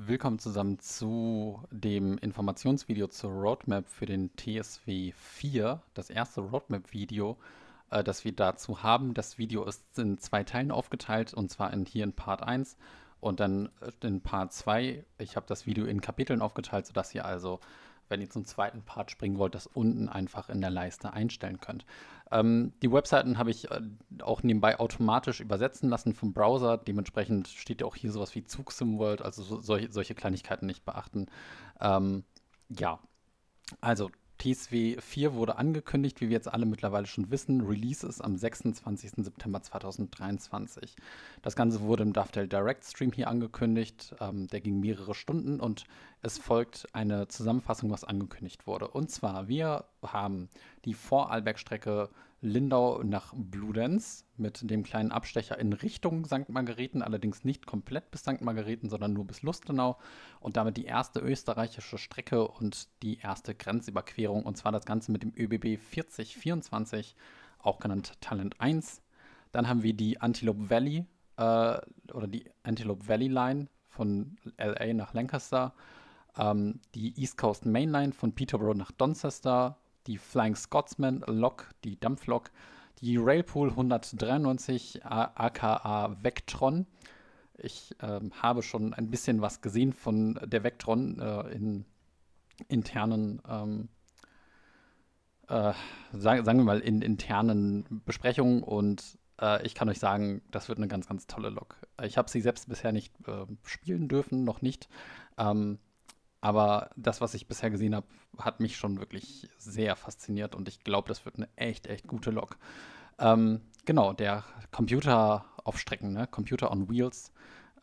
Willkommen zusammen zu dem Informationsvideo zur Roadmap für den TSW 4, das erste Roadmap-Video, äh, das wir dazu haben. Das Video ist in zwei Teilen aufgeteilt, und zwar in, hier in Part 1 und dann äh, in Part 2. Ich habe das Video in Kapiteln aufgeteilt, sodass ihr also wenn ihr zum zweiten Part springen wollt, das unten einfach in der Leiste einstellen könnt. Ähm, die Webseiten habe ich äh, auch nebenbei automatisch übersetzen lassen vom Browser. Dementsprechend steht ja auch hier sowas wie Zugsimworld, also so, solche, solche, Kleinigkeiten nicht beachten. Ähm, ja, also TSW 4 wurde angekündigt, wie wir jetzt alle mittlerweile schon wissen. Release ist am 26. September 2023. Das Ganze wurde im Dovetail Direct Stream hier angekündigt. Ähm, der ging mehrere Stunden und es folgt eine Zusammenfassung, was angekündigt wurde. Und zwar, wir haben die Vorarlberg-Strecke Lindau nach Bludenz mit dem kleinen Abstecher in Richtung St. Margareten, allerdings nicht komplett bis St. Margareten, sondern nur bis Lustenau und damit die erste österreichische Strecke und die erste Grenzüberquerung und zwar das Ganze mit dem ÖBB 4024, auch genannt Talent 1. Dann haben wir die Antelope Valley äh, oder die Antelope Valley Line von LA nach Lancaster, ähm, die East Coast Main Line von Peterborough nach Doncaster die Flying Scotsman Lok, die Dampflok, die Railpool 193 aka Vectron. Ich äh, habe schon ein bisschen was gesehen von der Vectron äh, in internen, ähm, äh, sagen, sagen wir mal, in internen Besprechungen und äh, ich kann euch sagen, das wird eine ganz, ganz tolle Lok. Ich habe sie selbst bisher nicht äh, spielen dürfen, noch nicht. Ähm, aber das, was ich bisher gesehen habe, hat mich schon wirklich sehr fasziniert und ich glaube, das wird eine echt, echt gute Lok. Ähm, genau, der Computer auf Strecken, ne? Computer on Wheels.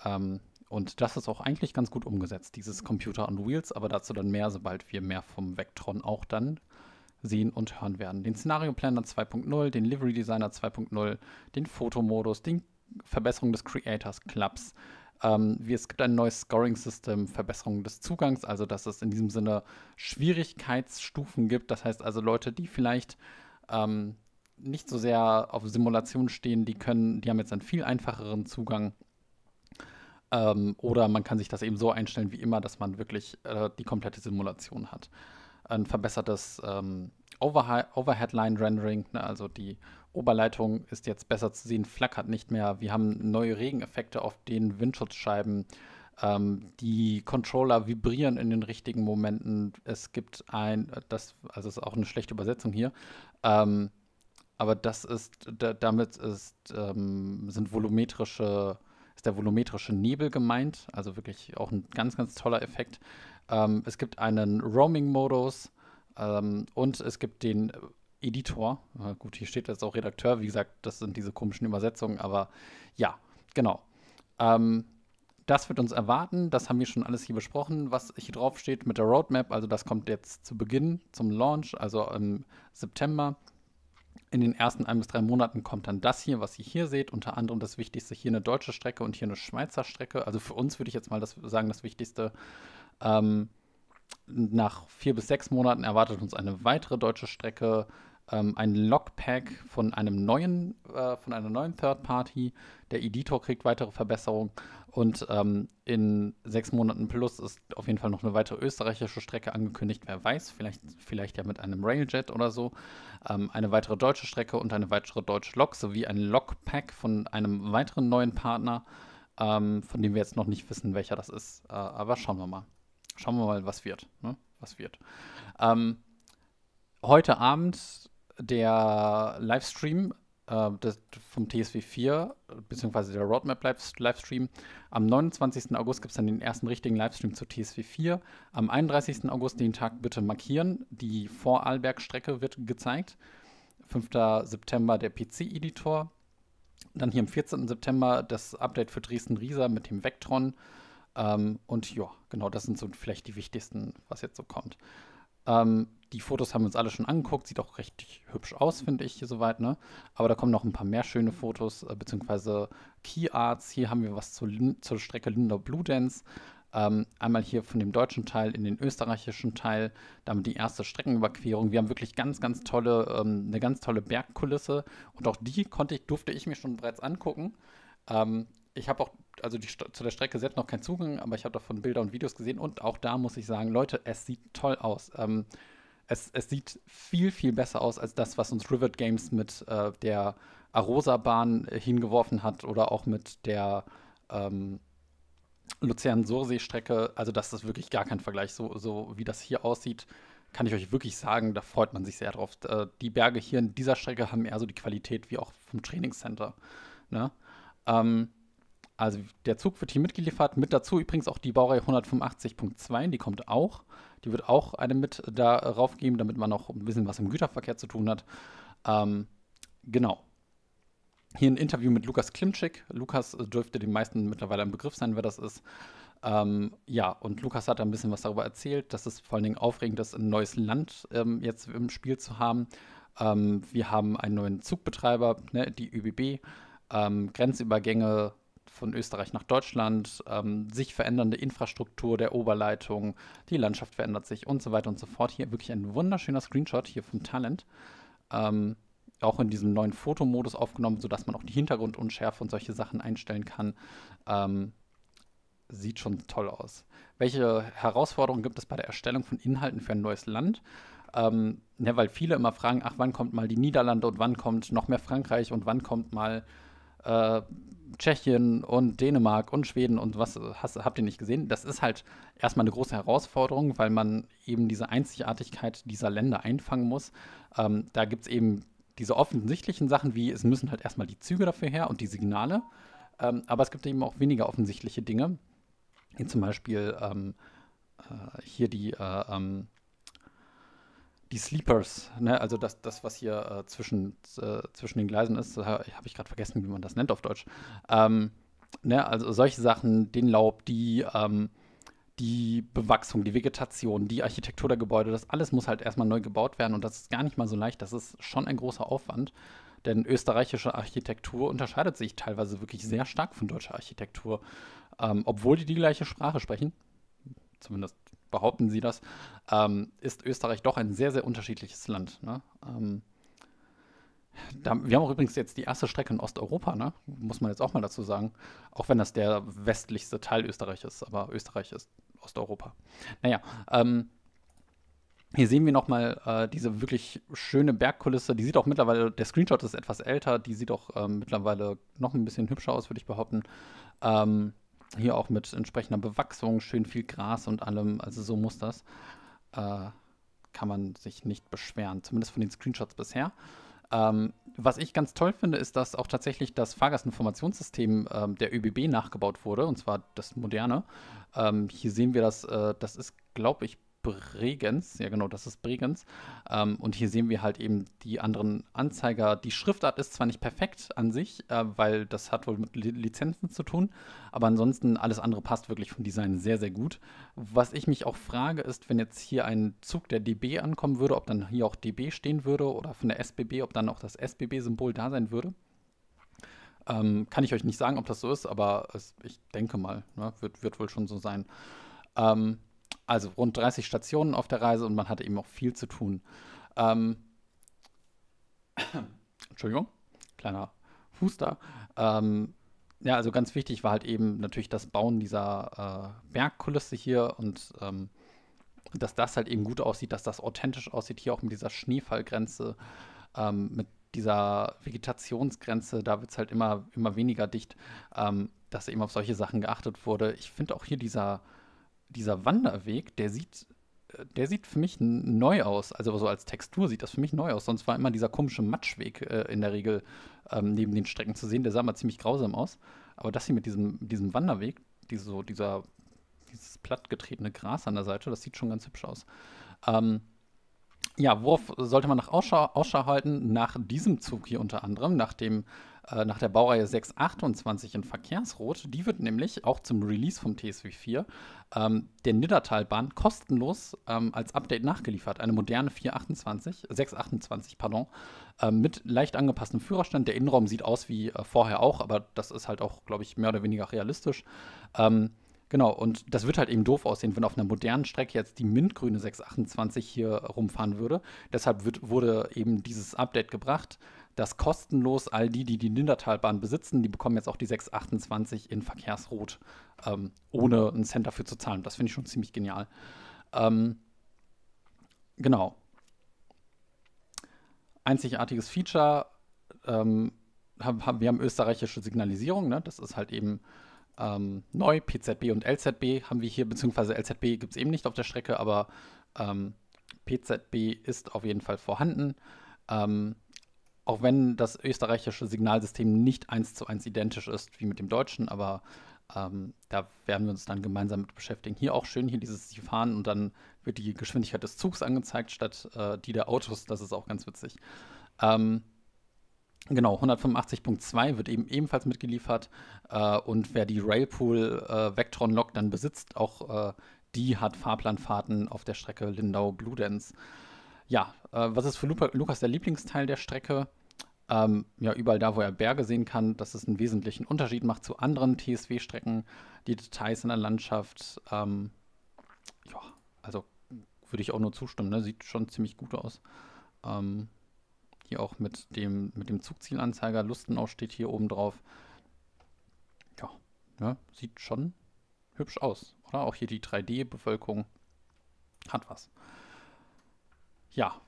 Ähm, und das ist auch eigentlich ganz gut umgesetzt, dieses Computer on Wheels, aber dazu dann mehr, sobald wir mehr vom Vectron auch dann sehen und hören werden. Den Szenario Planner 2.0, den Livery Designer 2.0, den Fotomodus, die Verbesserung des Creators Clubs, ähm, wie, es gibt ein neues Scoring-System, Verbesserung des Zugangs, also dass es in diesem Sinne Schwierigkeitsstufen gibt. Das heißt also, Leute, die vielleicht ähm, nicht so sehr auf Simulation stehen, die können, die haben jetzt einen viel einfacheren Zugang. Ähm, oder man kann sich das eben so einstellen wie immer, dass man wirklich äh, die komplette Simulation hat. Ein verbessertes ähm, Overhead-Line-Rendering, ne, also die Oberleitung ist jetzt besser zu sehen, flackert nicht mehr. Wir haben neue Regeneffekte auf den Windschutzscheiben. Ähm, die Controller vibrieren in den richtigen Momenten. Es gibt ein, äh, das, also ist auch eine schlechte Übersetzung hier. Ähm, aber das ist, damit ist, ähm, sind volumetrische, ist der volumetrische Nebel gemeint. Also wirklich auch ein ganz, ganz toller Effekt. Ähm, es gibt einen Roaming-Modus ähm, und es gibt den Editor. gut, hier steht jetzt auch Redakteur. Wie gesagt, das sind diese komischen Übersetzungen, aber ja, genau. Ähm, das wird uns erwarten. Das haben wir schon alles hier besprochen, was hier drauf steht mit der Roadmap. Also das kommt jetzt zu Beginn zum Launch, also im September. In den ersten ein bis drei Monaten kommt dann das hier, was ihr hier seht. Unter anderem das Wichtigste hier eine deutsche Strecke und hier eine Schweizer Strecke. Also für uns würde ich jetzt mal das sagen, das Wichtigste. Ähm, nach vier bis sechs Monaten erwartet uns eine weitere deutsche Strecke ähm, ein Logpack von einem neuen, äh, von einer neuen Third Party. Der Editor kriegt weitere Verbesserungen und ähm, in sechs Monaten plus ist auf jeden Fall noch eine weitere österreichische Strecke angekündigt. Wer weiß, vielleicht, vielleicht ja mit einem Railjet oder so. Ähm, eine weitere deutsche Strecke und eine weitere deutsche Lok sowie ein Logpack von einem weiteren neuen Partner, ähm, von dem wir jetzt noch nicht wissen, welcher das ist. Äh, aber schauen wir mal. Schauen wir mal, was wird. Ne? Was wird. Ähm, heute Abend der Livestream äh, des, vom TSW 4, beziehungsweise der Roadmap Livestream. Am 29. August gibt es dann den ersten richtigen Livestream zu TSW 4. Am 31. August den Tag bitte markieren. Die Vorarlberg-Strecke wird gezeigt. 5. September der PC-Editor. Dann hier am 14. September das Update für dresden rieser mit dem Vectron. Ähm, und ja, genau, das sind so vielleicht die wichtigsten, was jetzt so kommt. Ähm, die Fotos haben wir uns alle schon angeguckt. Sieht auch richtig hübsch aus, finde ich, hier soweit. Ne? Aber da kommen noch ein paar mehr schöne Fotos, äh, beziehungsweise Key Arts. Hier haben wir was zu Lin zur Strecke Linder Blue Dance. Ähm, einmal hier von dem deutschen Teil in den österreichischen Teil, damit die erste Streckenüberquerung. Wir haben wirklich ganz, ganz tolle, ähm, eine ganz tolle Bergkulisse und auch die konnte ich, durfte ich mir schon bereits angucken. Ähm, ich habe auch, also die, zu der Strecke selbst noch keinen Zugang, aber ich habe davon Bilder und Videos gesehen und auch da muss ich sagen, Leute, es sieht toll aus. Ähm, es, es sieht viel, viel besser aus als das, was uns Rivet Games mit äh, der Arosa-Bahn äh, hingeworfen hat oder auch mit der ähm, Luzern-Sursee-Strecke. Also, das ist wirklich gar kein Vergleich. So, so wie das hier aussieht, kann ich euch wirklich sagen, da freut man sich sehr drauf. Äh, die Berge hier in dieser Strecke haben eher so die Qualität wie auch vom Trainingscenter. Ne? Ähm, also der Zug wird hier mitgeliefert. Mit dazu übrigens auch die Baureihe 185.2, die kommt auch. Die wird auch eine mit darauf geben, damit man auch ein bisschen was im Güterverkehr zu tun hat. Ähm, genau. Hier ein Interview mit Lukas Klimczyk. Lukas äh, dürfte den meisten mittlerweile ein Begriff sein, wer das ist. Ähm, ja, und Lukas hat da ein bisschen was darüber erzählt, dass es vor allen Dingen aufregend ist, ein neues Land ähm, jetzt im Spiel zu haben. Ähm, wir haben einen neuen Zugbetreiber, ne, die ÖBB. Ähm, Grenzübergänge von Österreich nach Deutschland, ähm, sich verändernde Infrastruktur der Oberleitung, die Landschaft verändert sich und so weiter und so fort. Hier wirklich ein wunderschöner Screenshot hier vom Talent. Ähm, auch in diesem neuen Fotomodus aufgenommen, sodass man auch die Hintergrundunschärfe und solche Sachen einstellen kann. Ähm, sieht schon toll aus. Welche Herausforderungen gibt es bei der Erstellung von Inhalten für ein neues Land? Ähm, ja, ne, weil viele immer fragen, ach, wann kommt mal die Niederlande und wann kommt noch mehr Frankreich und wann kommt mal äh, Tschechien und Dänemark und Schweden und was hast, habt ihr nicht gesehen? Das ist halt erstmal eine große Herausforderung, weil man eben diese Einzigartigkeit dieser Länder einfangen muss. Ähm, da gibt es eben diese offensichtlichen Sachen wie, es müssen halt erstmal die Züge dafür her und die Signale. Ähm, aber es gibt eben auch weniger offensichtliche Dinge, wie zum Beispiel ähm, äh, hier die äh, ähm, die Sleepers, ne? also das, das was hier äh, zwischen, äh, zwischen den Gleisen ist, äh, habe ich gerade vergessen, wie man das nennt auf Deutsch. Ähm, ne? Also solche Sachen, den Laub, die, ähm, die Bewachsung, die Vegetation, die Architektur der Gebäude, das alles muss halt erstmal neu gebaut werden und das ist gar nicht mal so leicht, das ist schon ein großer Aufwand. Denn österreichische Architektur unterscheidet sich teilweise wirklich sehr stark von deutscher Architektur, ähm, obwohl die die gleiche Sprache sprechen zumindest behaupten sie das, ähm, ist Österreich doch ein sehr, sehr unterschiedliches Land. Ne? Ähm, da, wir haben auch übrigens jetzt die erste Strecke in Osteuropa, ne? muss man jetzt auch mal dazu sagen, auch wenn das der westlichste Teil Österreichs ist, aber Österreich ist Osteuropa. Naja, ähm, hier sehen wir nochmal äh, diese wirklich schöne Bergkulisse. Die sieht auch mittlerweile, der Screenshot ist etwas älter, die sieht auch ähm, mittlerweile noch ein bisschen hübscher aus, würde ich behaupten. Ähm, hier auch mit entsprechender Bewachsung, schön viel Gras und allem. Also so muss das. Äh, kann man sich nicht beschweren, zumindest von den Screenshots bisher. Ähm, was ich ganz toll finde, ist, dass auch tatsächlich das Fahrgastinformationssystem ähm, der ÖBB nachgebaut wurde, und zwar das moderne. Ähm, hier sehen wir das, äh, das ist, glaube ich, Bregenz. Ja, genau, das ist Bregenz. Ähm, und hier sehen wir halt eben die anderen Anzeiger. Die Schriftart ist zwar nicht perfekt an sich, äh, weil das hat wohl mit Lizenzen zu tun, aber ansonsten alles andere passt wirklich vom Design sehr, sehr gut. Was ich mich auch frage, ist, wenn jetzt hier ein Zug der DB ankommen würde, ob dann hier auch DB stehen würde oder von der SBB, ob dann auch das SBB-Symbol da sein würde. Ähm, kann ich euch nicht sagen, ob das so ist, aber es, ich denke mal, ne, wird, wird wohl schon so sein. Ähm, also rund 30 Stationen auf der Reise und man hatte eben auch viel zu tun. Ähm, Entschuldigung, kleiner Huster. Ähm, ja, also ganz wichtig war halt eben natürlich das Bauen dieser äh, Bergkulisse hier und ähm, dass das halt eben gut aussieht, dass das authentisch aussieht, hier auch mit dieser Schneefallgrenze, ähm, mit dieser Vegetationsgrenze, da wird es halt immer, immer weniger dicht, ähm, dass eben auf solche Sachen geachtet wurde. Ich finde auch hier dieser dieser Wanderweg, der sieht, äh, der sieht für mich neu aus. Also so als Textur sieht das für mich neu aus. Sonst war immer dieser komische Matschweg äh, in der Regel ähm, neben den Strecken zu sehen. Der sah mal ziemlich grausam aus. Aber das hier mit diesem, diesem Wanderweg, diese, so dieser, dieses plattgetretene Gras an der Seite, das sieht schon ganz hübsch aus. Ähm, ja, worauf sollte man nach Ausschau, Ausschau halten? Nach diesem Zug hier unter anderem, nach dem äh, nach der Baureihe 628 in Verkehrsrot. Die wird nämlich auch zum Release vom TSW 4 ähm, der Niddertalbahn kostenlos ähm, als Update nachgeliefert. Eine moderne 428, 628, pardon, äh, mit leicht angepasstem Führerstand. Der Innenraum sieht aus wie äh, vorher auch, aber das ist halt auch, glaube ich, mehr oder weniger realistisch. Ähm, Genau, und das wird halt eben doof aussehen, wenn auf einer modernen Strecke jetzt die mintgrüne 628 hier rumfahren würde. Deshalb wird, wurde eben dieses Update gebracht, dass kostenlos. All die, die die Nindertalbahn besitzen, die bekommen jetzt auch die 628 in Verkehrsrot, ähm, ohne einen Cent dafür zu zahlen. Das finde ich schon ziemlich genial. Ähm, genau. Einzigartiges Feature. Ähm, hab, hab, wir haben österreichische Signalisierung. Ne? Das ist halt eben ähm, neu. PZB und LZB haben wir hier, beziehungsweise LZB gibt es eben nicht auf der Strecke, aber ähm, PZB ist auf jeden Fall vorhanden. Ähm, auch wenn das österreichische Signalsystem nicht eins zu eins identisch ist wie mit dem deutschen, aber ähm, da werden wir uns dann gemeinsam mit beschäftigen. Hier auch schön, hier dieses Sie fahren und dann wird die Geschwindigkeit des Zugs angezeigt statt äh, die der Autos. Das ist auch ganz witzig. Ähm, genau, 185.2 wird eben ebenfalls mitgeliefert äh, und wer die Railpool äh, Vectron Lok dann besitzt, auch äh, die hat Fahrplanfahrten auf der Strecke Lindau-Bludenz. Ja, äh, was ist für Lukas der Lieblingsteil der Strecke? Ähm, ja, überall da, wo er Berge sehen kann, dass es einen wesentlichen Unterschied macht zu anderen TSW-Strecken, die Details in der Landschaft. Ähm, ja, also würde ich auch nur zustimmen, ne? sieht schon ziemlich gut aus. Ähm, hier auch mit dem, mit dem Zugzielanzeiger, Lustenau steht hier oben drauf. Ja, ne? sieht schon hübsch aus, oder? Auch hier die 3D-Bevölkerung hat was. Ja,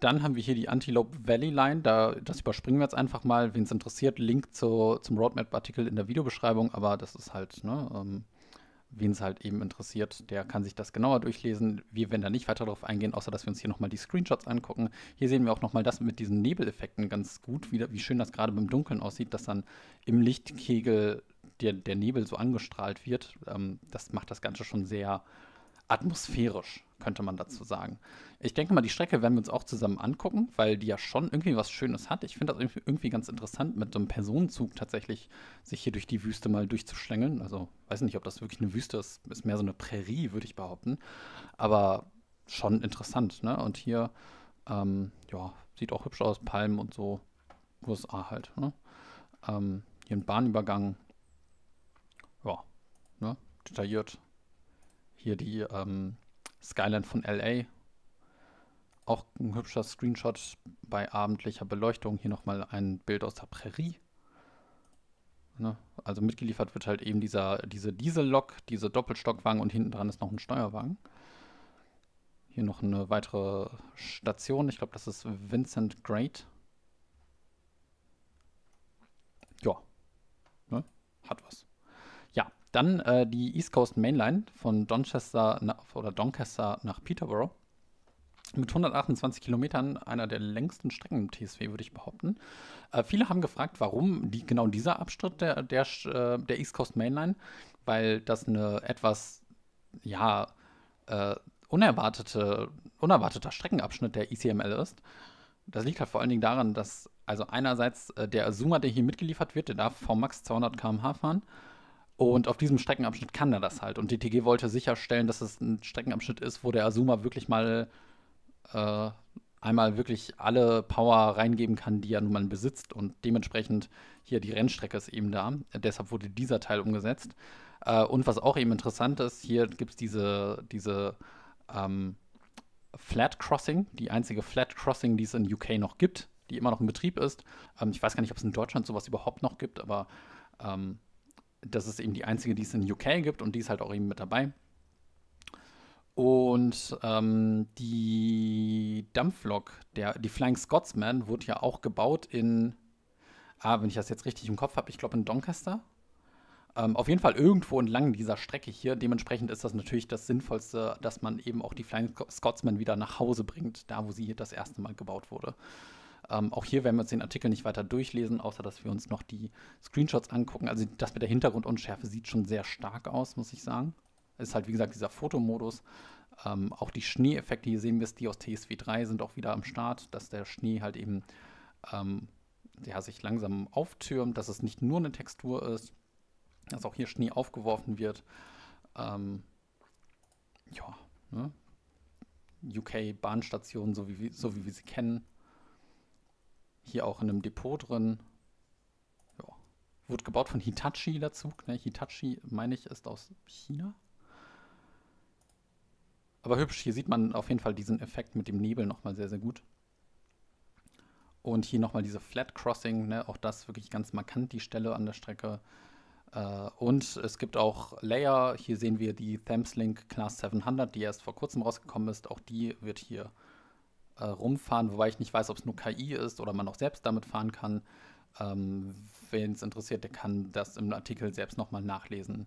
dann haben wir hier die Antelope Valley Line. Da, das überspringen wir jetzt einfach mal. Wen es interessiert, Link zu, zum Roadmap-Artikel in der Videobeschreibung. Aber das ist halt, ne, ähm, wen es halt eben interessiert, der kann sich das genauer durchlesen. Wir werden da nicht weiter darauf eingehen, außer dass wir uns hier nochmal die Screenshots angucken. Hier sehen wir auch nochmal das mit diesen Nebeleffekten ganz gut, wie, wie schön das gerade beim Dunkeln aussieht, dass dann im Lichtkegel der, der Nebel so angestrahlt wird. Ähm, das macht das Ganze schon sehr atmosphärisch, könnte man dazu sagen. Ich denke mal, die Strecke werden wir uns auch zusammen angucken, weil die ja schon irgendwie was Schönes hat. Ich finde das irgendwie ganz interessant, mit so einem Personenzug tatsächlich sich hier durch die Wüste mal durchzuschlängeln. Also, weiß nicht, ob das wirklich eine Wüste ist, ist mehr so eine Prärie, würde ich behaupten. Aber schon interessant, ne? Und hier, ähm, ja, sieht auch hübsch aus, Palmen und so. USA halt, ne? Ähm, hier ein Bahnübergang. Ja, ne? Detailliert hier die ähm, Skyline von LA. Auch ein hübscher Screenshot bei abendlicher Beleuchtung. Hier nochmal ein Bild aus der Prärie. Ne? Also mitgeliefert wird halt eben dieser, diese Diesellok, diese Doppelstockwagen und hinten dran ist noch ein Steuerwagen. Hier noch eine weitere Station. Ich glaube, das ist Vincent Great. Ja. Ne? Hat was. Dann äh, die East Coast Mainline von Donchester nach, oder Doncaster nach Peterborough. Mit 128 Kilometern einer der längsten Strecken im TSW, würde ich behaupten. Äh, viele haben gefragt, warum die, genau dieser Abschnitt der, der, äh, der, East Coast Mainline, weil das eine etwas, ja, äh, unerwartete, unerwarteter Streckenabschnitt der ECML ist. Das liegt halt vor allen Dingen daran, dass also einerseits äh, der Zoomer, der hier mitgeliefert wird, der darf V-Max 200 km/h fahren. Und auf diesem Streckenabschnitt kann er das halt. Und DTG wollte sicherstellen, dass es ein Streckenabschnitt ist, wo der Azuma wirklich mal äh, einmal wirklich alle Power reingeben kann, die er nun mal besitzt. Und dementsprechend hier die Rennstrecke ist eben da. Deshalb wurde dieser Teil umgesetzt. Äh, und was auch eben interessant ist, hier gibt es diese, diese ähm, Flat Crossing, die einzige Flat Crossing, die es in UK noch gibt, die immer noch in Betrieb ist. Ähm, ich weiß gar nicht, ob es in Deutschland sowas überhaupt noch gibt, aber ähm, das ist eben die einzige, die es in UK gibt und die ist halt auch eben mit dabei. Und ähm, die Dampflok, der, die Flying Scotsman, wurde ja auch gebaut in, ah, wenn ich das jetzt richtig im Kopf habe, ich glaube in Doncaster. Ähm, auf jeden Fall irgendwo entlang dieser Strecke hier. Dementsprechend ist das natürlich das Sinnvollste, dass man eben auch die Flying Scotsman wieder nach Hause bringt, da wo sie das erste Mal gebaut wurde. Ähm, auch hier werden wir uns den Artikel nicht weiter durchlesen, außer dass wir uns noch die Screenshots angucken. Also das mit der Hintergrundunschärfe sieht schon sehr stark aus, muss ich sagen. Ist halt, wie gesagt, dieser Fotomodus. Ähm, auch die Schneeeffekte, hier sehen wir es, die aus TSW 3 sind auch wieder am Start, dass der Schnee halt eben ähm, ja, sich langsam auftürmt, dass es nicht nur eine Textur ist, dass auch hier Schnee aufgeworfen wird. Ähm, ja, ne? UK-Bahnstation, so wie, so wie wir sie kennen. Hier auch in einem Depot drin. Ja. Wurde gebaut von Hitachi dazu. Ne? Hitachi, meine ich, ist aus China. Aber hübsch, hier sieht man auf jeden Fall diesen Effekt mit dem Nebel nochmal sehr, sehr gut. Und hier nochmal diese Flat Crossing, ne? auch das wirklich ganz markant, die Stelle an der Strecke. Äh, und es gibt auch Layer, hier sehen wir die Thameslink Class 700, die erst vor kurzem rausgekommen ist. Auch die wird hier äh, rumfahren, wobei ich nicht weiß, ob es nur KI ist oder man auch selbst damit fahren kann. Ähm, Wen es interessiert, der kann das im Artikel selbst nochmal nachlesen.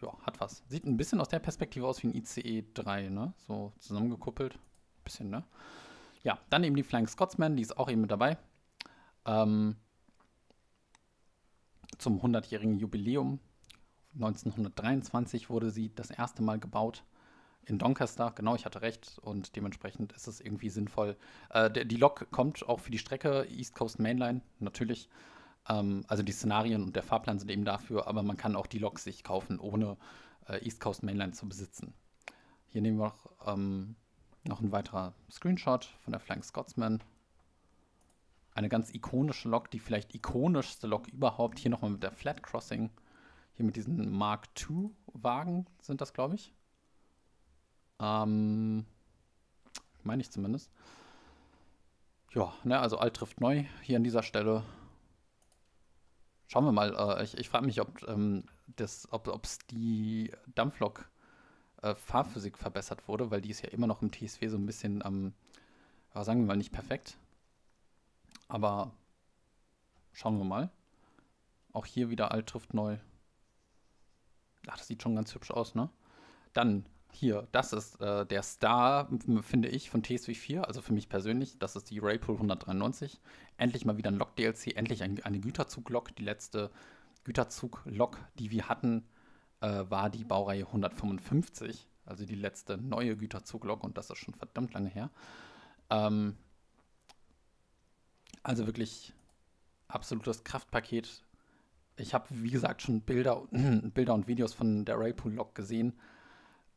Ja, hat was. Sieht ein bisschen aus der Perspektive aus wie ein ICE 3, ne? So zusammengekuppelt. Bisschen, ne? Ja, dann eben die Flying Scotsman, die ist auch eben mit dabei. Ähm, zum 100-jährigen Jubiläum. 1923 wurde sie das erste Mal gebaut. In Doncaster, genau, ich hatte recht. Und dementsprechend ist es irgendwie sinnvoll. Äh, der, die Lok kommt auch für die Strecke East Coast Mainline, natürlich. Ähm, also die Szenarien und der Fahrplan sind eben dafür, aber man kann auch die Lok sich kaufen, ohne äh, East Coast Mainline zu besitzen. Hier nehmen wir noch, ähm, noch ein weiterer Screenshot von der Flying Scotsman. Eine ganz ikonische Lok, die vielleicht ikonischste Lok überhaupt. Hier nochmal mit der Flat Crossing. Hier mit diesen Mark II-Wagen sind das, glaube ich. Ähm, meine ich zumindest. Ja, ne, also alt trifft neu hier an dieser Stelle. Schauen wir mal. Äh, ich, ich frage mich, ob ähm, ob, die Dampflok äh, Fahrphysik verbessert wurde, weil die ist ja immer noch im TSW so ein bisschen am, ähm, sagen wir mal, nicht perfekt. Aber schauen wir mal. Auch hier wieder alt trifft neu. Ach, das sieht schon ganz hübsch aus, ne? Dann hier, das ist äh, der Star, finde ich, von TSW 4, also für mich persönlich, das ist die Raypool 193. Endlich mal wieder ein Lok-DLC, endlich ein, eine Güterzug-Lok. Die letzte Güterzug-Lok, die wir hatten, äh, war die Baureihe 155, also die letzte neue Güterzug-Lok und das ist schon verdammt lange her. Ähm, also wirklich absolutes Kraftpaket. Ich habe, wie gesagt, schon Bilder, Bilder und Videos von der Raypool-Lok gesehen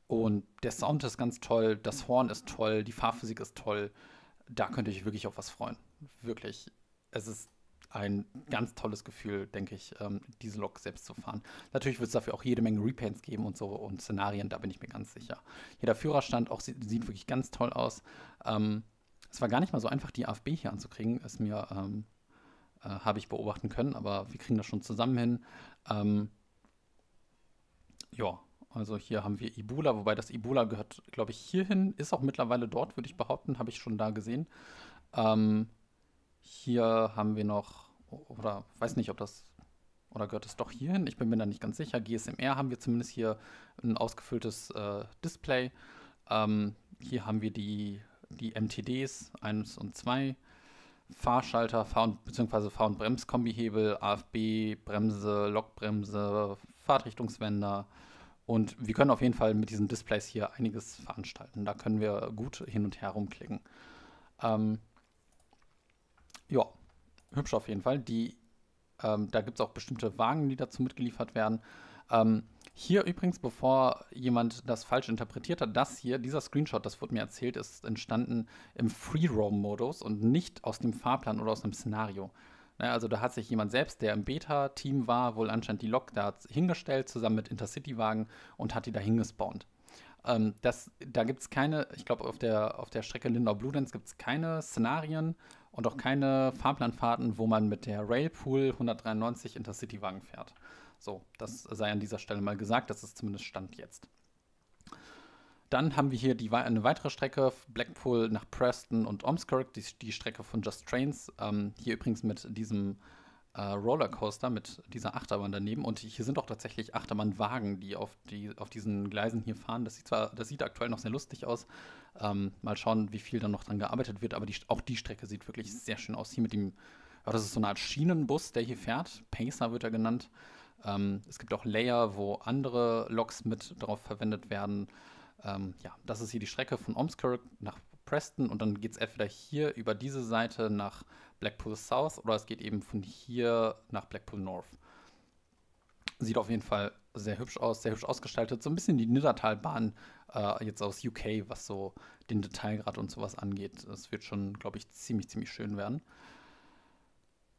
und der Sound ist ganz toll, das Horn ist toll, die Fahrphysik ist toll. Da könnte ich wirklich auf was freuen. Wirklich. Es ist ein ganz tolles Gefühl, denke ich, ähm, diese Lok selbst zu fahren. Natürlich wird es dafür auch jede Menge Repaints geben und so und Szenarien, da bin ich mir ganz sicher. Hier der Führerstand auch sieht, sieht wirklich ganz toll aus. Ähm, es war gar nicht mal so einfach, die AfB hier anzukriegen, ist mir, ähm, äh, habe ich beobachten können, aber wir kriegen das schon zusammen hin. Ähm, ja, also hier haben wir Ebola, wobei das Ebola gehört, glaube ich, hierhin, ist auch mittlerweile dort, würde ich behaupten, habe ich schon da gesehen. Ähm, hier haben wir noch, oder weiß nicht, ob das, oder gehört es doch hierhin, ich bin mir da nicht ganz sicher. GSMR haben wir zumindest hier ein ausgefülltes äh, Display. Ähm, hier haben wir die, die MTDs 1 und 2, Fahrschalter, Fahr- und, beziehungsweise Fahr- und Bremskombihebel, AFB, Bremse, Lokbremse, Fahrtrichtungswender. Und wir können auf jeden Fall mit diesen Displays hier einiges veranstalten. Da können wir gut hin und her rumklicken. Ähm, ja, hübsch auf jeden Fall. Die, ähm, da gibt es auch bestimmte Wagen, die dazu mitgeliefert werden. Ähm, hier übrigens, bevor jemand das falsch interpretiert hat, das hier, dieser Screenshot, das wurde mir erzählt, ist entstanden im Free-Roam-Modus und nicht aus dem Fahrplan oder aus einem Szenario. Ne, also da hat sich jemand selbst, der im Beta-Team war, wohl anscheinend die Lok da hingestellt, zusammen mit Intercity-Wagen und hat die da hingespawnt. Ähm, das, da gibt es keine, ich glaube, auf der, auf der Strecke Lindau-Bludenz gibt es keine Szenarien und auch keine Fahrplanfahrten, wo man mit der Railpool 193 Intercity-Wagen fährt. So, das sei an dieser Stelle mal gesagt, das ist zumindest Stand jetzt. Dann haben wir hier die, eine weitere Strecke, Blackpool nach Preston und Omskirk, die, die Strecke von Just Trains. Ähm, hier übrigens mit diesem äh, Rollercoaster, mit dieser Achterbahn daneben. Und hier sind auch tatsächlich Achterbahnwagen, die auf, die, auf diesen Gleisen hier fahren. Das sieht zwar, das sieht aktuell noch sehr lustig aus. Ähm, mal schauen, wie viel da noch dran gearbeitet wird, aber die, auch die Strecke sieht wirklich sehr schön aus. Hier mit dem, ja, das ist so eine Art Schienenbus, der hier fährt. Pacer wird er genannt. Ähm, es gibt auch Layer, wo andere Loks mit drauf verwendet werden ähm, ja, das ist hier die Strecke von Omskirk nach Preston und dann geht es entweder hier über diese Seite nach Blackpool South oder es geht eben von hier nach Blackpool North. Sieht auf jeden Fall sehr hübsch aus, sehr hübsch ausgestaltet. So ein bisschen die Niddertalbahn äh, jetzt aus UK, was so den Detailgrad und sowas angeht. Das wird schon, glaube ich, ziemlich, ziemlich schön werden.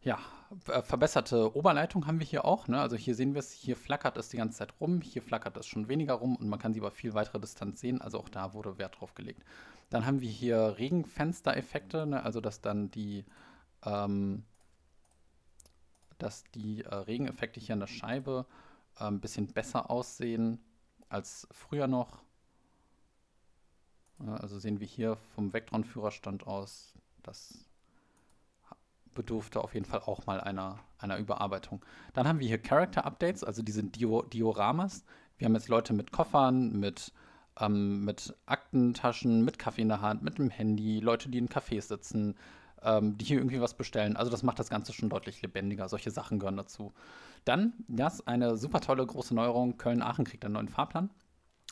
Ja, äh, verbesserte Oberleitung haben wir hier auch. Ne? Also hier sehen wir es, hier flackert es die ganze Zeit rum, hier flackert es schon weniger rum und man kann sie über viel weiterer Distanz sehen. Also auch da wurde Wert drauf gelegt. Dann haben wir hier Regenfenstereffekte, ne? also dass dann die, ähm, dass die äh, Regeneffekte hier an der Scheibe äh, ein bisschen besser aussehen als früher noch. also sehen wir hier vom Vectron-Führerstand aus, dass bedurfte auf jeden Fall auch mal einer, einer Überarbeitung. Dann haben wir hier Character Updates, also diese Dio Dioramas. Wir haben jetzt Leute mit Koffern, mit, ähm, mit Aktentaschen, mit Kaffee in der Hand, mit dem Handy, Leute, die in Cafés sitzen, ähm, die hier irgendwie was bestellen. Also das macht das Ganze schon deutlich lebendiger. Solche Sachen gehören dazu. Dann, das ist eine super tolle große Neuerung, Köln-Aachen kriegt einen neuen Fahrplan.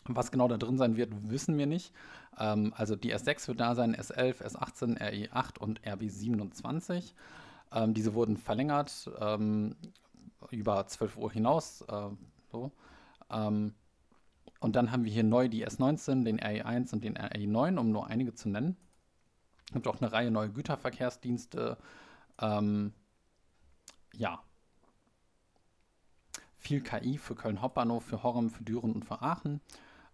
Was genau da drin sein wird, wissen wir nicht. Ähm, also die S6 wird da sein, S11, S18, RE8 und RB27. Ähm, diese wurden verlängert ähm, über 12 Uhr hinaus. Äh, so. Ähm, und dann haben wir hier neu die S19, den RE1 und den RE9, um nur einige zu nennen. Es gibt auch eine Reihe neue Güterverkehrsdienste. Ähm, ja, viel KI für Köln Hauptbahnhof, für Horrem, für Düren und für Aachen.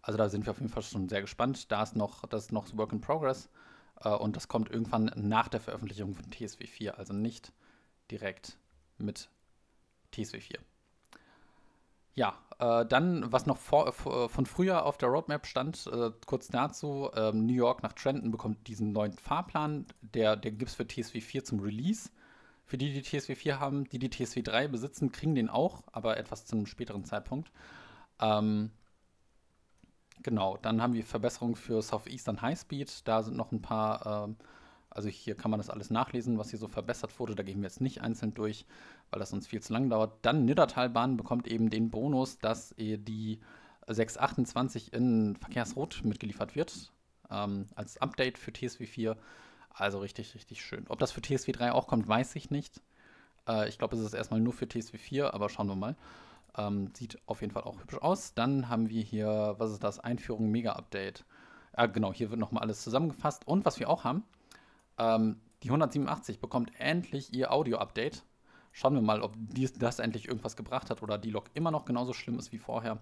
Also da sind wir auf jeden Fall schon sehr gespannt. Da ist noch, das ist noch Work in Progress äh, und das kommt irgendwann nach der Veröffentlichung von TSW 4, also nicht direkt mit TSW 4. Ja, äh, dann, was noch äh, vor, von früher auf der Roadmap stand, äh, kurz dazu, äh, New York nach Trenton bekommt diesen neuen Fahrplan, der, der gibt es für TSW 4 zum Release. Für die, die TSW 4 haben, die die TSW 3 besitzen, kriegen den auch, aber etwas zu einem späteren Zeitpunkt. Ähm, Genau, dann haben wir Verbesserungen für Southeastern High Speed. Da sind noch ein paar, ähm, also hier kann man das alles nachlesen, was hier so verbessert wurde. Da gehen wir jetzt nicht einzeln durch, weil das uns viel zu lang dauert. Dann Niddertalbahn bekommt eben den Bonus, dass die 628 in Verkehrsrot mitgeliefert wird, ähm, als Update für TSW 4. Also richtig, richtig schön. Ob das für TSW 3 auch kommt, weiß ich nicht. Äh, ich glaube, es ist erstmal nur für TSW 4, aber schauen wir mal. Ähm, sieht auf jeden Fall auch hübsch aus. Dann haben wir hier, was ist das? Einführung Mega Update. Äh, genau, hier wird nochmal alles zusammengefasst. Und was wir auch haben, ähm, die 187 bekommt endlich ihr Audio-Update. Schauen wir mal, ob dies, das endlich irgendwas gebracht hat oder die Lok immer noch genauso schlimm ist wie vorher.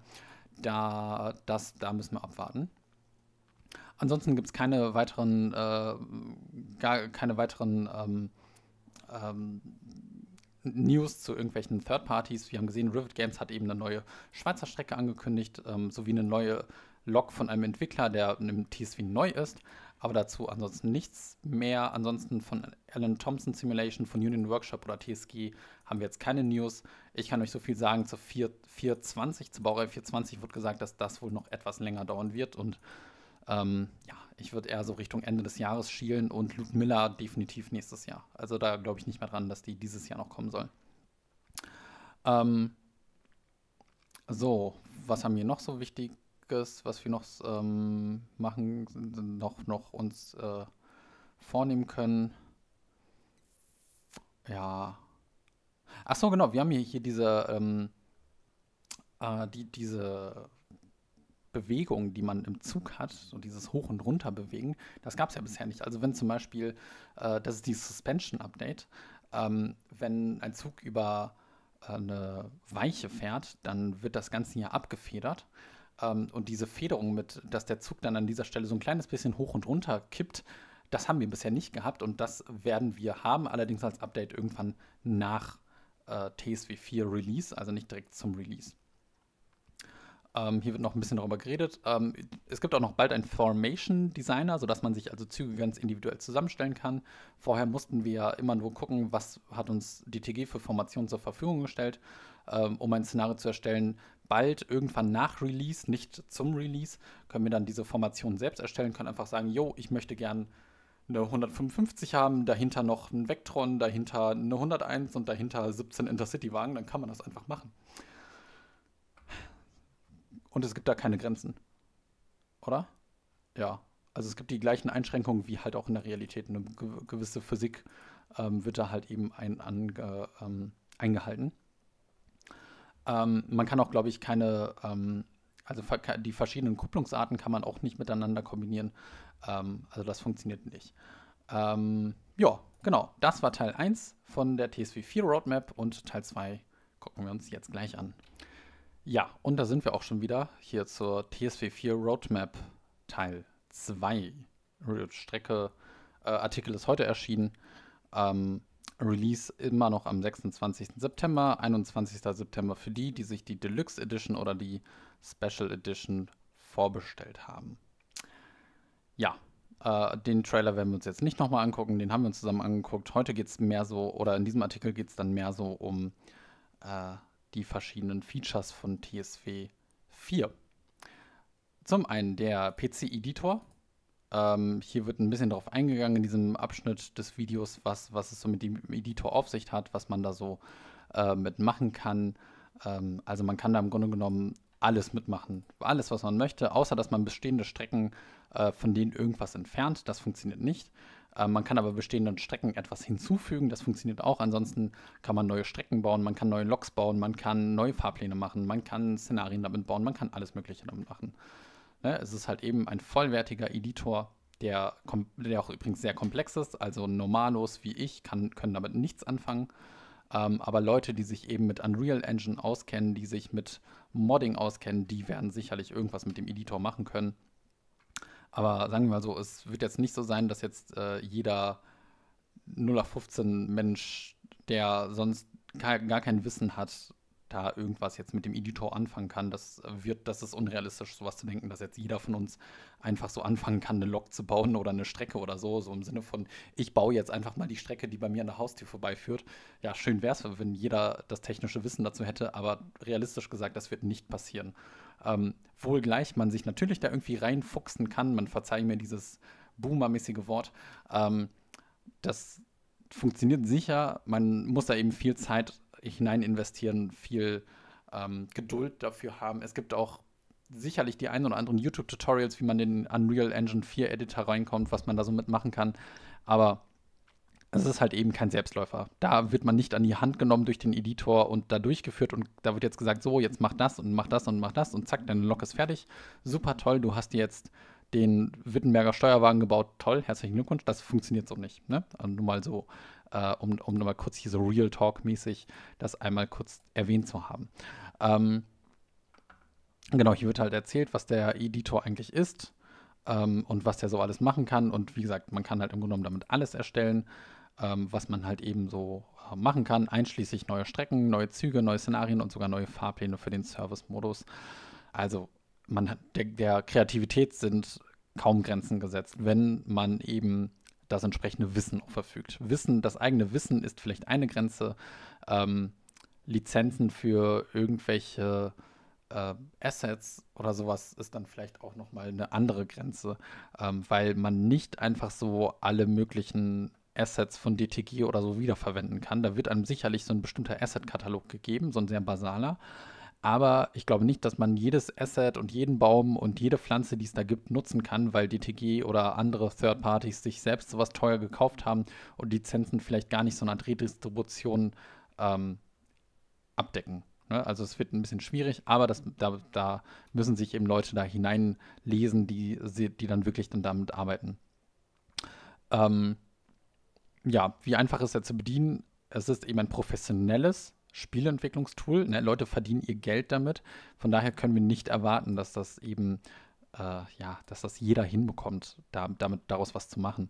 Da, das, da müssen wir abwarten. Ansonsten gibt es keine weiteren, äh, gar keine weiteren ähm, ähm, News zu irgendwelchen Third Parties. Wir haben gesehen, Rivet Games hat eben eine neue Schweizer Strecke angekündigt, ähm, sowie eine neue Log von einem Entwickler, der im TSV neu ist. Aber dazu ansonsten nichts mehr. Ansonsten von Alan Thompson Simulation, von Union Workshop oder TSG haben wir jetzt keine News. Ich kann euch so viel sagen zu 4, 420, zu Baureihe 420 wird gesagt, dass das wohl noch etwas länger dauern wird. Und ähm, ja, ich würde eher so Richtung Ende des Jahres schielen und Ludmilla definitiv nächstes Jahr. Also da glaube ich nicht mehr dran, dass die dieses Jahr noch kommen sollen. Ähm, so, was haben wir noch so Wichtiges, was wir noch ähm, machen, noch, noch uns äh, vornehmen können? Ja. Ach so, genau, wir haben hier, hier diese, ähm, äh, die, diese Bewegung, die man im Zug hat, so dieses Hoch- und Runterbewegen, das gab es ja bisher nicht. Also wenn zum Beispiel, äh, das ist die Suspension-Update, ähm, wenn ein Zug über äh, eine Weiche fährt, dann wird das Ganze hier abgefedert. Ähm, und diese Federung mit, dass der Zug dann an dieser Stelle so ein kleines bisschen hoch und runter kippt, das haben wir bisher nicht gehabt und das werden wir haben, allerdings als Update irgendwann nach äh, TSW 4 Release, also nicht direkt zum Release. Ähm, hier wird noch ein bisschen darüber geredet. Ähm, es gibt auch noch bald einen Formation Designer, sodass man sich also Züge ganz individuell zusammenstellen kann. Vorher mussten wir ja immer nur gucken, was hat uns die TG für Formationen zur Verfügung gestellt, ähm, um ein Szenario zu erstellen. Bald, irgendwann nach Release, nicht zum Release, können wir dann diese Formation selbst erstellen, können einfach sagen, jo, ich möchte gern eine 155 haben, dahinter noch ein Vectron, dahinter eine 101 und dahinter 17 Intercity-Wagen, dann kann man das einfach machen. Und es gibt da keine Grenzen. Oder? Ja. Also es gibt die gleichen Einschränkungen wie halt auch in der Realität. Eine gewisse Physik ähm, wird da halt eben ein, ange, ähm, eingehalten. Ähm, man kann auch, glaube ich, keine, ähm, also die verschiedenen Kupplungsarten kann man auch nicht miteinander kombinieren. Ähm, also das funktioniert nicht. Ähm, ja, genau. Das war Teil 1 von der TSV 4 Roadmap und Teil 2 gucken wir uns jetzt gleich an. Ja, und da sind wir auch schon wieder hier zur TSW4 Roadmap Teil 2. Strecke äh, Artikel ist heute erschienen. Ähm, Release immer noch am 26. September, 21. September für die, die sich die Deluxe Edition oder die Special Edition vorbestellt haben. Ja, äh, den Trailer werden wir uns jetzt nicht nochmal angucken, den haben wir uns zusammen angeguckt. Heute geht es mehr so, oder in diesem Artikel geht es dann mehr so um äh, die verschiedenen Features von TSW 4. Zum einen der PC-Editor. Ähm, hier wird ein bisschen darauf eingegangen in diesem Abschnitt des Videos, was, was es so mit dem Editor auf sich hat, was man da so äh, mitmachen kann. Ähm, also man kann da im Grunde genommen alles mitmachen. Alles, was man möchte, außer dass man bestehende Strecken, äh, von denen irgendwas entfernt. Das funktioniert nicht. Äh, man kann aber bestehenden Strecken etwas hinzufügen, das funktioniert auch. Ansonsten kann man neue Strecken bauen, man kann neue Loks bauen, man kann neue Fahrpläne machen, man kann Szenarien damit bauen, man kann alles Mögliche damit machen. Ne? Es ist halt eben ein vollwertiger Editor, der, der auch übrigens sehr komplex ist. Also Normalos wie ich kann, können damit nichts anfangen. Ähm, aber Leute, die sich eben mit Unreal Engine auskennen, die sich mit Modding auskennen, die werden sicherlich irgendwas mit dem Editor machen können. Aber sagen wir mal so, es wird jetzt nicht so sein, dass jetzt äh, jeder 0815 Mensch, der sonst gar kein Wissen hat, da irgendwas jetzt mit dem Editor anfangen kann. Das wird, das ist unrealistisch, sowas zu denken, dass jetzt jeder von uns einfach so anfangen kann, eine Lok zu bauen oder eine Strecke oder so. So im Sinne von, ich baue jetzt einfach mal die Strecke, die bei mir an der Haustür vorbeiführt. Ja, schön wäre es, wenn jeder das technische Wissen dazu hätte, aber realistisch gesagt, das wird nicht passieren. Ähm, wohlgleich man sich natürlich da irgendwie reinfuchsen kann, man verzeiht mir dieses boomermäßige Wort, ähm, das funktioniert sicher, man muss da eben viel Zeit hinein investieren, viel ähm, Geduld dafür haben. Es gibt auch sicherlich die ein oder anderen YouTube-Tutorials, wie man den Unreal Engine 4 Editor reinkommt, was man da so mitmachen kann. Aber es ist halt eben kein Selbstläufer. Da wird man nicht an die Hand genommen durch den Editor und da durchgeführt und da wird jetzt gesagt, so, jetzt mach das und mach das und mach das und zack, dein Lok ist fertig. Super toll, du hast jetzt den Wittenberger Steuerwagen gebaut. Toll, herzlichen Glückwunsch. Das funktioniert so nicht. Ne? Also nur mal so, äh, um, um nur mal kurz hier so Real Talk-mäßig das einmal kurz erwähnt zu haben. Ähm, genau, hier wird halt erzählt, was der Editor eigentlich ist. Ähm, und was der so alles machen kann. Und wie gesagt, man kann halt im Grunde genommen damit alles erstellen ähm, was man halt eben so äh, machen kann, einschließlich neue Strecken, neue Züge, neue Szenarien und sogar neue Fahrpläne für den Service-Modus. Also man hat der, der Kreativität sind kaum Grenzen gesetzt, wenn man eben das entsprechende Wissen auch verfügt. Wissen, das eigene Wissen ist vielleicht eine Grenze. Ähm, Lizenzen für irgendwelche äh, Assets oder sowas ist dann vielleicht auch noch mal eine andere Grenze, ähm, weil man nicht einfach so alle möglichen Assets von DTG oder so wiederverwenden kann. Da wird einem sicherlich so ein bestimmter Asset-Katalog gegeben, so ein sehr basaler. Aber ich glaube nicht, dass man jedes Asset und jeden Baum und jede Pflanze, die es da gibt, nutzen kann, weil DTG oder andere Third Parties sich selbst sowas teuer gekauft haben und Lizenzen vielleicht gar nicht so eine Redistribution ähm, abdecken. Ne? Also es wird ein bisschen schwierig, aber das, da, da, müssen sich eben Leute da hineinlesen, die, die dann wirklich dann damit arbeiten. Ähm, ja, wie einfach ist er zu bedienen? Es ist eben ein professionelles Spielentwicklungstool. Ne, Leute verdienen ihr Geld damit. Von daher können wir nicht erwarten, dass das eben, äh, ja, dass das jeder hinbekommt, da, damit daraus was zu machen.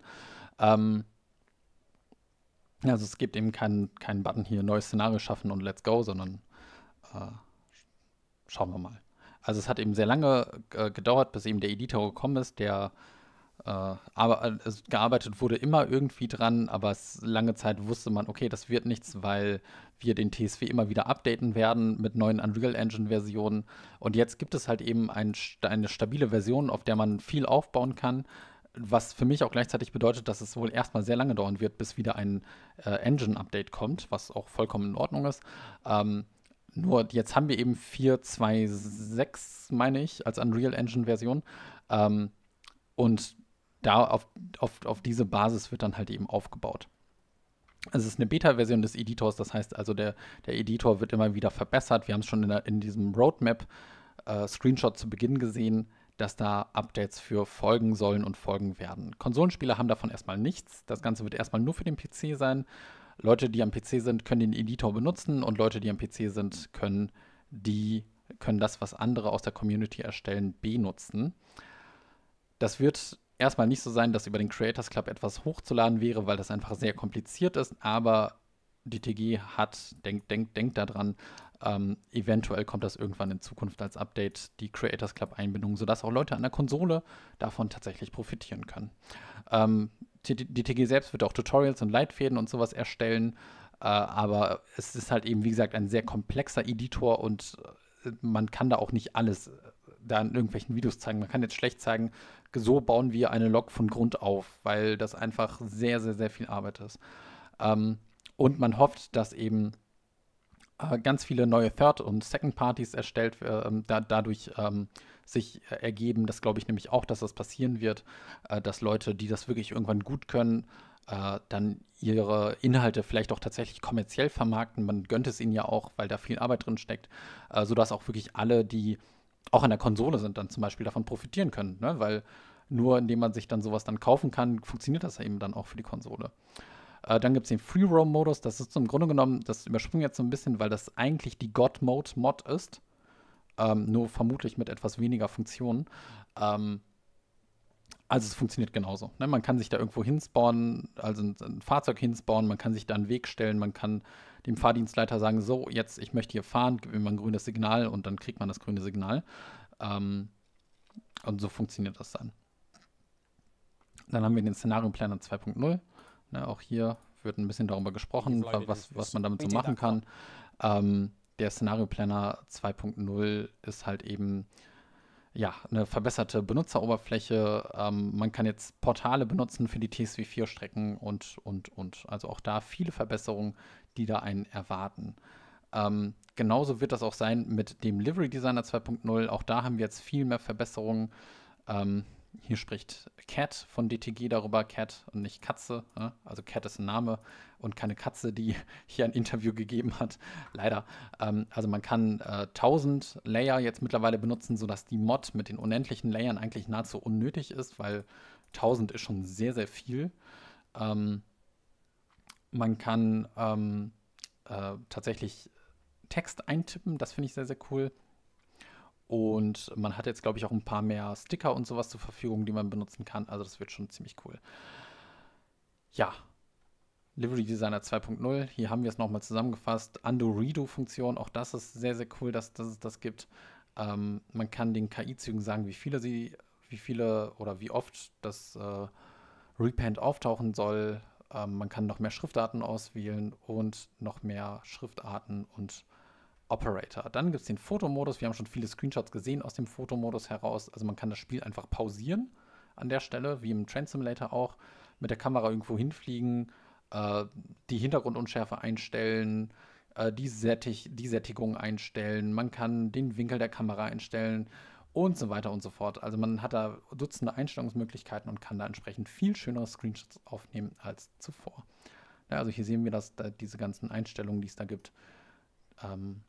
Ähm, also es gibt eben keinen, keinen Button hier, neues Szenario schaffen und let's go, sondern äh, schauen wir mal. Also es hat eben sehr lange äh, gedauert, bis eben der Editor gekommen ist, der äh, aber äh, es gearbeitet wurde immer irgendwie dran, aber es, lange Zeit wusste man, okay, das wird nichts, weil wir den TSW immer wieder updaten werden mit neuen Unreal Engine-Versionen. Und jetzt gibt es halt eben ein, eine stabile Version, auf der man viel aufbauen kann. Was für mich auch gleichzeitig bedeutet, dass es wohl erstmal sehr lange dauern wird, bis wieder ein äh, Engine-Update kommt, was auch vollkommen in Ordnung ist. Ähm, nur jetzt haben wir eben 4.2.6, meine ich, als Unreal Engine-Version. Ähm, und da auf, auf, auf diese Basis wird dann halt eben aufgebaut. Also es ist eine Beta-Version des Editors, das heißt also, der, der Editor wird immer wieder verbessert. Wir haben es schon in, in diesem Roadmap-Screenshot äh, zu Beginn gesehen, dass da Updates für folgen sollen und folgen werden. Konsolenspieler haben davon erstmal nichts. Das Ganze wird erstmal nur für den PC sein. Leute, die am PC sind, können den Editor benutzen und Leute, die am PC sind, können die können das, was andere aus der Community erstellen, benutzen. Das wird erstmal nicht so sein, dass über den Creators Club etwas hochzuladen wäre, weil das einfach sehr kompliziert ist, aber die TG hat, denkt denkt, denkt daran, ähm, eventuell kommt das irgendwann in Zukunft als Update, die Creators Club-Einbindung, sodass auch Leute an der Konsole davon tatsächlich profitieren können. Ähm, die, die, TG selbst wird auch Tutorials und Leitfäden und sowas erstellen, äh, aber es ist halt eben, wie gesagt, ein sehr komplexer Editor und äh, man kann da auch nicht alles äh, da in irgendwelchen Videos zeigen. Man kann jetzt schlecht zeigen, so bauen wir eine Lok von Grund auf, weil das einfach sehr, sehr, sehr viel Arbeit ist. Ähm, und man hofft, dass eben äh, ganz viele neue Third- und Second-Parties erstellt, äh, ähm, da, dadurch ähm, sich äh, ergeben. Das glaube ich nämlich auch, dass das passieren wird, äh, dass Leute, die das wirklich irgendwann gut können, äh, dann ihre Inhalte vielleicht auch tatsächlich kommerziell vermarkten. Man gönnt es ihnen ja auch, weil da viel Arbeit drin steckt, äh, sodass auch wirklich alle, die auch an der Konsole sind, dann zum Beispiel davon profitieren können. Ne? Weil nur indem man sich dann sowas dann kaufen kann, funktioniert das eben dann auch für die Konsole. Äh, dann gibt es den Free Roam Modus. Das ist im Grunde genommen, das überspringen wir jetzt so ein bisschen, weil das eigentlich die God Mode Mod ist. Ähm, nur vermutlich mit etwas weniger Funktionen. Ähm, also es funktioniert genauso. Ne? Man kann sich da irgendwo hinspawnen, also ein, ein, Fahrzeug hinspawnen, man kann sich da einen Weg stellen, man kann dem Fahrdienstleiter sagen, so, jetzt, ich möchte hier fahren, gib mir mal ein grünes Signal und dann kriegt man das grüne Signal. Ähm, und so funktioniert das dann. Dann haben wir den Szenario Planner 2.0. Ne, auch hier wird ein bisschen darüber gesprochen, was, was man damit so machen kann. Ähm, der Planner 2.0 ist halt eben ja, eine verbesserte Benutzeroberfläche. Ähm, man kann jetzt Portale benutzen für die TSW4-Strecken und, und, und. Also auch da viele Verbesserungen, die da einen erwarten. Ähm, genauso wird das auch sein mit dem Livery Designer 2.0. Auch da haben wir jetzt viel mehr Verbesserungen. Ähm, hier spricht Cat von DTG darüber, Cat und nicht Katze. Ne? Also Cat ist ein Name und keine Katze, die hier ein Interview gegeben hat, leider. Ähm, also man kann 1000 äh, Layer jetzt mittlerweile benutzen, sodass die Mod mit den unendlichen Layern eigentlich nahezu unnötig ist, weil 1000 ist schon sehr, sehr viel. Ähm, man kann ähm, äh, tatsächlich Text eintippen, das finde ich sehr, sehr cool. Und man hat jetzt, glaube ich, auch ein paar mehr Sticker und sowas zur Verfügung, die man benutzen kann. Also das wird schon ziemlich cool. Ja. Livery Designer 2.0, hier haben wir es nochmal zusammengefasst. Undo-Redo-Funktion, auch das ist sehr, sehr cool, dass, dass es das gibt. Ähm, man kann den KI-Zügen sagen, wie viele sie, wie viele oder wie oft das äh, Repaint auftauchen soll. Ähm, man kann noch mehr Schriftarten auswählen und noch mehr Schriftarten und Operator. Dann gibt es den Fotomodus. Wir haben schon viele Screenshots gesehen aus dem Fotomodus heraus. Also man kann das Spiel einfach pausieren an der Stelle, wie im Train Simulator auch, mit der Kamera irgendwo hinfliegen, äh, die Hintergrundunschärfe einstellen, äh, die, Sättig die Sättigung einstellen, man kann den Winkel der Kamera einstellen und so weiter und so fort. Also man hat da Dutzende Einstellungsmöglichkeiten und kann da entsprechend viel schönere Screenshots aufnehmen als zuvor. Ja, also hier sehen wir dass da diese ganzen Einstellungen, die es da gibt. Ähm,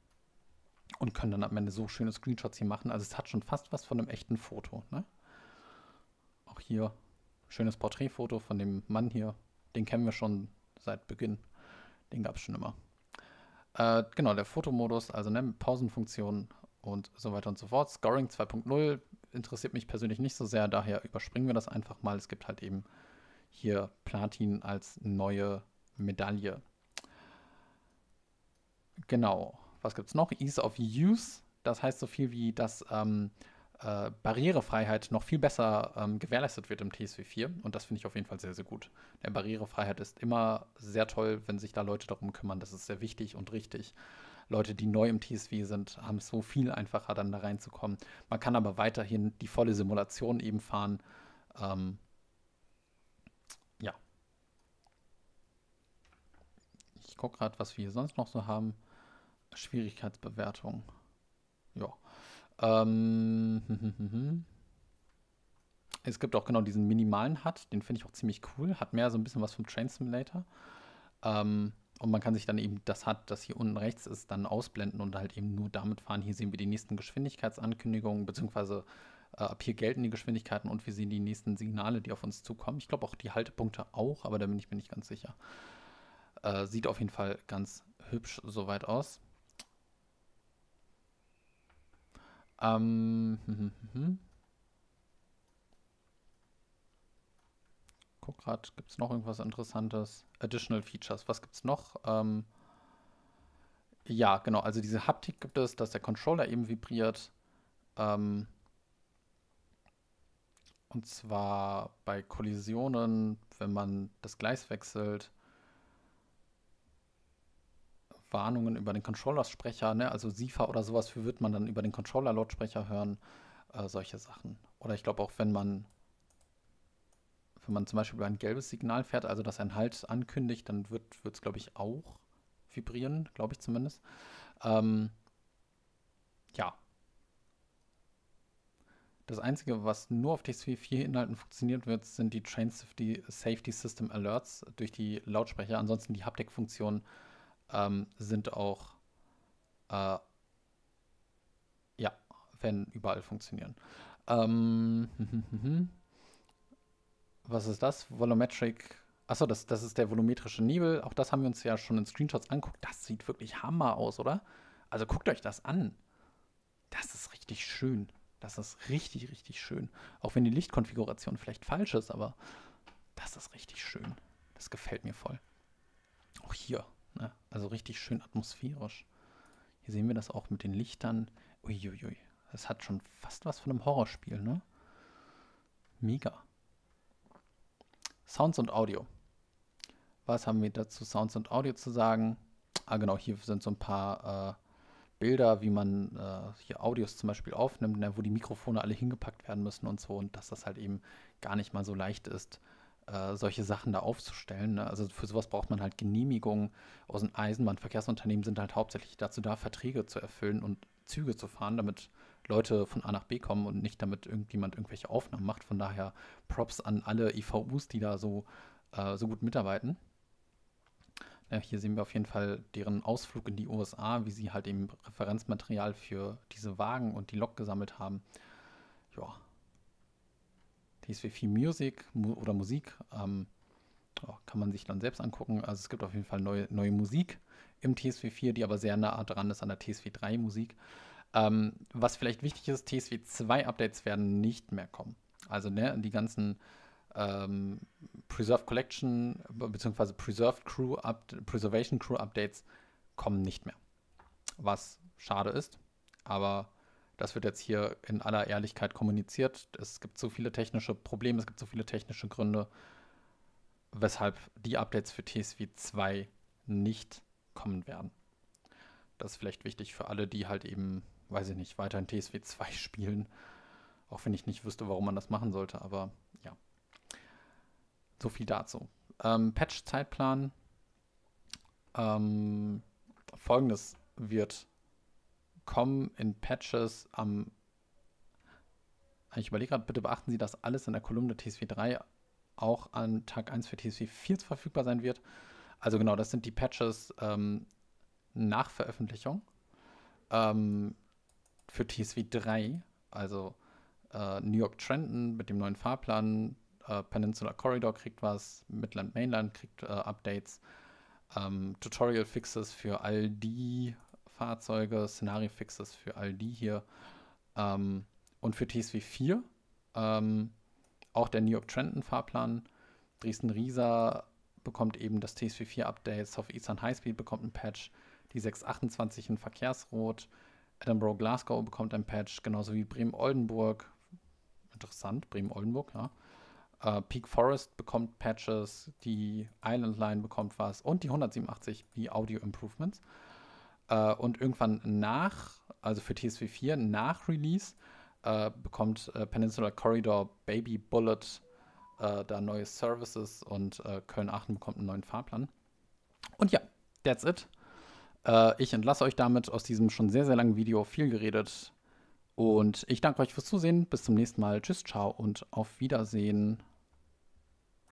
und können dann am Ende so schöne Screenshots hier machen. Also es hat schon fast was von einem echten Foto. Ne? Auch hier schönes Porträtfoto von dem Mann hier. Den kennen wir schon seit Beginn. Den gab es schon immer. Äh, genau, der Fotomodus, also ne, Pausenfunktion und so weiter und so fort. Scoring 2.0 interessiert mich persönlich nicht so sehr, daher überspringen wir das einfach mal. Es gibt halt eben hier Platin als neue Medaille. Genau was gibt es noch? Ease of Use, das heißt so viel wie, dass ähm, äh, Barrierefreiheit noch viel besser ähm, gewährleistet wird im TSW 4 und das finde ich auf jeden Fall sehr, sehr gut. Denn Barrierefreiheit ist immer sehr toll, wenn sich da Leute darum kümmern. Das ist sehr wichtig und richtig. Leute, die neu im TSW sind, haben es so viel einfacher, dann da reinzukommen. Man kann aber weiterhin die volle Simulation eben fahren. Ähm, ja. Ich gucke gerade, was wir sonst noch so haben. Schwierigkeitsbewertung. Ja. Ähm. Hm, hm, hm, es gibt auch genau diesen minimalen HUD, den finde ich auch ziemlich cool. Hat mehr so ein bisschen was vom Train Simulator. Ähm, und man kann sich dann eben das HUD, das hier unten rechts ist, dann ausblenden und halt eben nur damit fahren. Hier sehen wir die nächsten Geschwindigkeitsankündigungen, beziehungsweise äh, ab hier gelten die Geschwindigkeiten und wir sehen die nächsten Signale, die auf uns zukommen. Ich glaube auch die Haltepunkte auch, aber da bin ich mir nicht ganz sicher. Äh, sieht auf jeden Fall ganz hübsch soweit aus. Ähm, hm, hm, hm. hm. Guck gerade, gibt es noch irgendwas Interessantes? Additional Features, was gibt es noch? Ähm, ja, genau, also diese Haptik gibt es, dass der Controller eben vibriert. Ähm, und zwar bei Kollisionen, wenn man das Gleis wechselt Warnungen über den Controller-Sprecher, ne? also SIFA oder sowas, für wird man dann über den Controller-Lautsprecher hören, äh, solche Sachen. Oder ich glaube auch, wenn man, wenn man zum Beispiel über ein gelbes Signal fährt, also dass ein Halt ankündigt, dann wird es, glaube ich, auch vibrieren, glaube ich zumindest. Ähm, ja. Das Einzige, was nur auf TSV4-Inhalten funktioniert wird, sind die Train Safety System Alerts durch die Lautsprecher. Ansonsten die Haptik-Funktion ähm, sind auch, äh, ja, werden überall funktionieren. Ähm, was ist das? Volumetric. Achso, das, das ist der volumetrische Nebel. Auch das haben wir uns ja schon in Screenshots angeguckt. Das sieht wirklich Hammer aus, oder? Also guckt euch das an. Das ist richtig schön. Das ist richtig, richtig schön. Auch wenn die Lichtkonfiguration vielleicht falsch ist, aber das ist richtig schön. Das gefällt mir voll. Auch hier Ne? Also richtig schön atmosphärisch. Hier sehen wir das auch mit den Lichtern. Uiuiui. Das hat schon fast was von einem Horrorspiel, ne? Mega. Sounds und Audio. Was haben wir dazu Sounds und Audio zu sagen? Ah, genau, hier sind so ein paar äh, Bilder, wie man äh, hier Audios zum Beispiel aufnimmt, ne, wo die Mikrofone alle hingepackt werden müssen und so und dass das halt eben gar nicht mal so leicht ist, äh, solche Sachen da aufzustellen. Ne? Also für sowas braucht man halt Genehmigungen aus den Eisenbahnverkehrsunternehmen sind halt hauptsächlich dazu da, Verträge zu erfüllen und Züge zu fahren, damit Leute von A nach B kommen und nicht damit irgendjemand irgendwelche Aufnahmen macht. Von daher Props an alle IVUs, die da so, äh, so gut mitarbeiten. Ja, hier sehen wir auf jeden Fall deren Ausflug in die USA, wie sie halt eben Referenzmaterial für diese Wagen und die Lok gesammelt haben. Ja, DSW4 Music mu oder Musik ähm, oh, kann man sich dann selbst angucken. Also es gibt auf jeden Fall neue, neue Musik im TSW4, die aber sehr nah dran ist an der TSW3 Musik. Ähm, was vielleicht wichtig ist, TSW2 Updates werden nicht mehr kommen. Also ne, die ganzen ähm, Preserve Collection bzw. Preserved Crew Up Preservation Crew Updates kommen nicht mehr. Was schade ist, aber das wird jetzt hier in aller Ehrlichkeit kommuniziert. Es gibt so viele technische Probleme, es gibt so viele technische Gründe, weshalb die Updates für TSV 2 nicht kommen werden. Das ist vielleicht wichtig für alle, die halt eben, weiß ich nicht, weiterhin TSW 2 spielen. Auch wenn ich nicht wüsste, warum man das machen sollte, aber ja. So viel dazu. Ähm, Patch-Zeitplan. Ähm, Folgendes wird kommen in Patches am. Ich überlege gerade, bitte beachten Sie, dass alles in der Kolumne TSV 3 auch an Tag 1 für TSV 4 verfügbar sein wird. Also genau, das sind die Patches ähm, nach Veröffentlichung ähm, für TSV 3, also äh, New York Trenton mit dem neuen Fahrplan, äh, Peninsula Corridor kriegt was, Midland Mainland kriegt äh, Updates, ähm, Tutorial Fixes für all die Fahrzeuge, Szenarifixes für all die hier ähm, und für TSW 4. Ähm, auch der New York Trenton Fahrplan. Dresden-Riesa bekommt eben das TSW 4 Update. Southeastern Speed bekommt ein Patch. Die 628 in Verkehrsrot. Edinburgh Glasgow bekommt ein Patch, genauso wie Bremen-Oldenburg. Interessant, Bremen-Oldenburg, ja. Uh, Peak Forest bekommt Patches, die Island Line bekommt was und die 187, die Audio Improvements. Äh, und irgendwann nach, also für TSW 4, nach Release, äh, bekommt äh, Peninsula Corridor Baby Bullet äh, da neue Services und äh, Köln-Aachen bekommt einen neuen Fahrplan. Und ja, that's it. Äh, ich entlasse euch damit aus diesem schon sehr, sehr langen Video. Viel geredet. Und ich danke euch fürs Zusehen. Bis zum nächsten Mal. Tschüss, ciao und auf Wiedersehen.